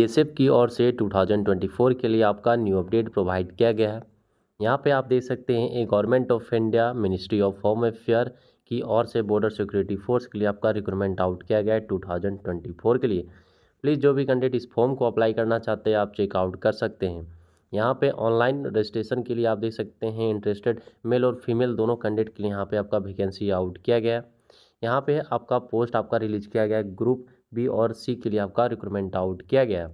BSF की ओर से 2024 के लिए आपका न्यू अपडेट प्रोवाइड किया गया है यहाँ पे आप देख सकते हैं एक government of India ministry of home affair की ओर से बॉर्डर सिक्योरिटी फोर्स के लिए आपका रिक्रूटमेंट आउट किया गया है टू के लिए प्लीज़ जो भी कैंडिडेट इस फॉर्म को अप्लाई करना चाहते हैं आप चेकआउट कर सकते हैं यहाँ पे ऑनलाइन रजिस्ट्रेशन के लिए आप देख सकते हैं इंटरेस्टेड मेल और फीमेल दोनों कैंडिडेट के लिए यहाँ पे आपका वैकेंसी आउट किया गया है यहाँ पे आपका पोस्ट आपका रिलीज किया गया है ग्रुप बी और सी के लिए आपका रिक्रूटमेंट आउट किया गया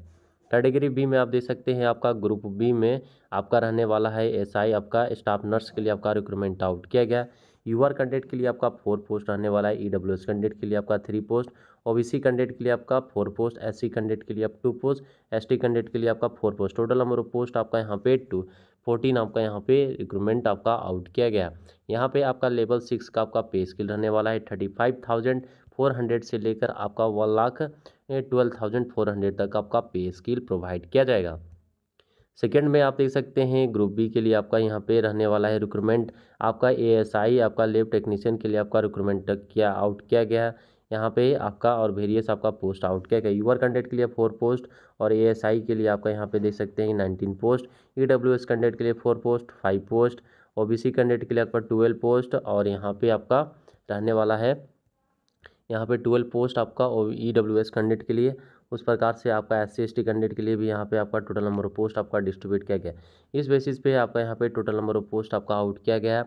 कैटेगरी बी में आप देख सकते हैं आपका ग्रुप बी में आपका रहने वाला है एसआई आपका स्टाफ नर्स के लिए आपका रिक्रूटमेंट आउट किया गया यूआर कैंडिडेट के लिए आपका फोर पोस्ट रहने वाला है ईडब्ल्यूएस e कैंडिडेट के लिए आपका थ्री पोस्ट ओबीसी कैंडिडेट के लिए आपका फोर पोस्ट एससी कैंडिडेट के लिए आप टू पोस्ट एसटी कैंडिडेट के लिए आपका four post total number of post आपका यहाँ पे टू फोर्टीन आपका यहाँ पे रिक्रूटमेंट आपका आउट किया गया यहाँ पे आपका लेवल सिक्स का आपका पे स्किल रहने वाला है thirty five thousand four hundred से लेकर आपका one lakh twelve thousand four hundred तक आपका पे स्किल प्रोवाइड किया जाएगा सेकेंड में आप देख सकते हैं ग्रुप बी के लिए आपका यहाँ पे रहने वाला है रिक्रूटमेंट आपका ए एस आई आपका लेब टेक्नीशियन के लिए आपका रिक्रूटमेंट किया आउट किया गया यहाँ पे आपका और वेरियस आपका पोस्ट आउट किया गया यूआर कैंडिडेट के लिए फोर पोस्ट और ए एस आई के लिए आपका यहाँ पे देख सकते हैं nineteen post E e W S candidate के लिए four post five post O B C candidate के लिए आपका ट्वेल्व पोस्ट और यहाँ पर आपका रहने वाला है यहाँ पे ट्वेल्व पोस्ट आपका ई डब्ल्यू एस कैंडिडेट के लिए उस प्रकार से आपका S C S T candidate के लिए भी यहाँ पे आपका टोटल नंबर ऑफ पोस्ट आपका डिस्ट्रीब्यूट किया गया इस बेसिस पे आपका यहाँ पे टोटल नंबर ऑफ पोस्ट आपका आउट किया गया है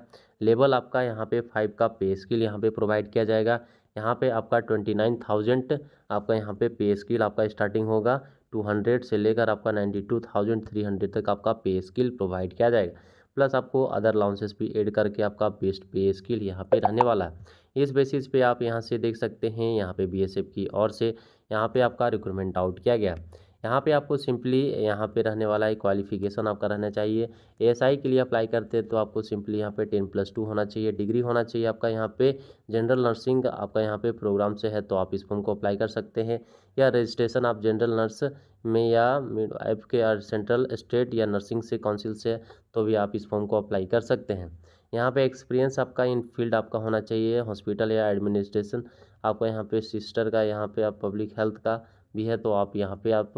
लेवल आपका यहाँ पे फाइव का पे स्किल यहाँ पे प्रोवाइड किया जाएगा यहाँ पे आपका ट्वेंटी नाइन थाउजेंड आपका यहाँ पे पे स्किल आपका स्टार्टिंग होगा टू हंड्रेड से लेकर आपका ninety two thousand three hundred तक आपका पे स्किल प्रोवाइड किया जाएगा प्लस आपको अदर लाउंसेस भी एड करके आपका बेस्ट पे स्किल यहाँ पे रहने वाला है इस बेसिस पे आप यहाँ से देख सकते हैं यहाँ पे बीएसएफ की ओर से यहाँ पे आपका रिक्रूटमेंट आउट किया गया यहाँ पे आपको सिंपली यहाँ पे रहने वाला है क्वालिफिकेशन आपका रहना चाहिए एएसआई के लिए अप्लाई करते हैं तो आपको सिंपली यहाँ पे टेन प्लस टू होना चाहिए डिग्री होना चाहिए आपका यहाँ पे जनरल नर्सिंग आपका यहाँ पे प्रोग्राम से है तो आप इस फॉर्म को अप्लाई कर सकते हैं या रजिस्ट्रेशन आप जनरल नर्स में या एफ के सेंट्रल स्टेट या नर्सिंग से काउंसिल से तो भी आप इस फॉर्म को अप्लाई कर सकते हैं यहाँ पे एक्सपीरियंस आपका इन फील्ड आपका होना चाहिए हॉस्पिटल या एडमिनिस्ट्रेशन आपका यहाँ पे सिस्टर का यहाँ पे आप पब्लिक हेल्थ का भी है तो आप यहाँ पे आप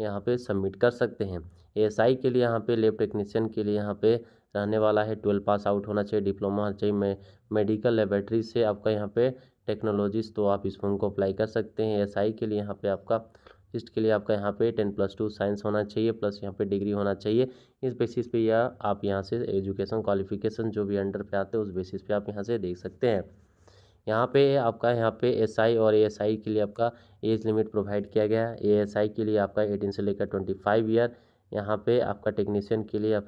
यहाँ पे सबमिट कर सकते हैं एएसआई के लिए यहाँ पे लेब टेक्नीशियन के लिए यहाँ पे रहने वाला है ट्वेल्व पास आउट होना चाहिए डिप्लोमा होना चाहिए मे, मेडिकल लेबोरेटरी से आपका यहाँ पे टेक्नोलॉजीज तो आप इस फॉर्म को अप्लाई कर सकते हैं एसआई के लिए यहाँ पर आपका फिस्ट के लिए आपका यहाँ पे टेन प्लस टू साइंस होना चाहिए प्लस यहाँ पे डिग्री होना चाहिए इस बेसिस पे या आप यहाँ से एजुकेशन क्वालिफिकेशन जो भी अंडर पे आते हैं उस बेसिस पे आप यहाँ से देख सकते हैं यहाँ पे आपका यहाँ पे एसआई और एएसआई के लिए आपका एज लिमिट प्रोवाइड किया गया है एएसआई के लिए आपका एटीन से लेकर ट्वेंटी फाइव ईयर यहाँ पे आपका टेक्नीशियन के लिए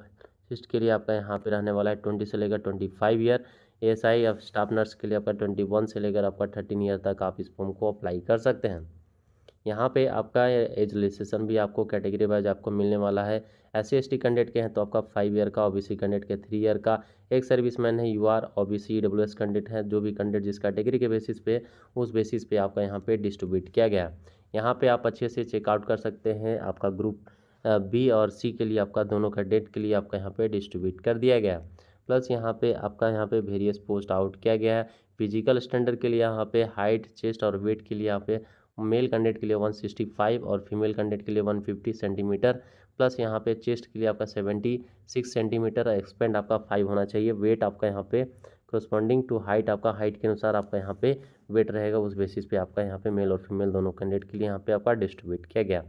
फिस्ट के लिए आपका यहाँ पे रहने वाला है ट्वेंटी से लेकर twenty five year S I staff nurse के लिए आपका ट्वेंटी वन से लेकर आपका थर्टीन ईयर तक आप इस फॉर्म को अप्लाई कर सकते हैं यहाँ पे आपका एज रिलेशन भी आपको कैटेगरी वाइज आपको मिलने वाला है S C S T candidate के हैं तो आपका फाइव ईयर का ओबीसी कैंडिडेट के थ्री ईयर का एक सर्विसमैन है U R O B C W S candidate है जो भी कैंडिडेट जिस कैटेगरी के बेसिस पे उस बेसिस पे आपका यहाँ पे डिस्ट्रीब्यूट किया गया यहाँ पे आप अच्छे से चेकआउट कर सकते हैं आपका ग्रुप बी और सी के लिए आपका दोनों कैंडिडेट के लिए आपका यहाँ पर डिस्ट्रीब्यूट कर दिया गया प्लस यहाँ पे आपका यहाँ पे वेरियस पोस्ट आउट किया गया है फिजिकल स्टैंडर्ड के लिए यहाँ पे हाइट चेस्ट और वेट के लिए यहाँ पे मेल कैंडिडेट के लिए 165 और फीमेल कैंडिडेट के लिए 150 सेंटीमीटर प्लस यहाँ पे चेस्ट के लिए आपका 76 सेंटीमीटर एक्सपेंड आपका फाइव होना चाहिए वेट आपका यहाँ पे करस्पॉन्डिंग टू हाइट आपका हाइट के अनुसार आपका यहाँ पे वेट रहेगा उस बेसिस पे आपका यहाँ पे मेल और फीमेल दोनों कैंडिडेट के लिए यहाँ पे आपका डिस्ट्रीब्यूट किया गया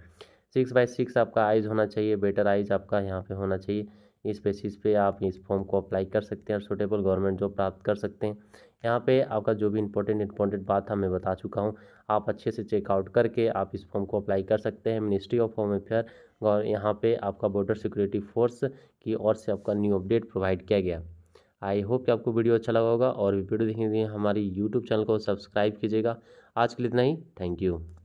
सिक्स बाई सिक्स आपका आइज़ होना चाहिए बेटर आइज़ आपका यहाँ पे होना चाहिए इस बेसिस पे आप इस फॉर्म को अप्लाई कर सकते हैं और सुटेबल गवर्नमेंट जॉब प्राप्त कर सकते हैं यहाँ पे आपका जो भी इंपॉर्टेंट इंपॉर्टेंट बात है मैं बता चुका हूँ आप अच्छे से चेकआउट करके आप इस फॉर्म को अप्लाई कर सकते हैं मिनिस्ट्री ऑफ होम अफेयर और यहाँ पे आपका बॉर्डर सिक्योरिटी फोर्स की ओर से आपका न्यू अपडेट प्रोवाइड किया गया आई होप कि आपको वीडियो अच्छा लगा होगा और वीडियो देखने के लिए हमारी यूट्यूब चैनल को सब्सक्राइब कीजिएगा आज के लिए इतना ही थैंक यू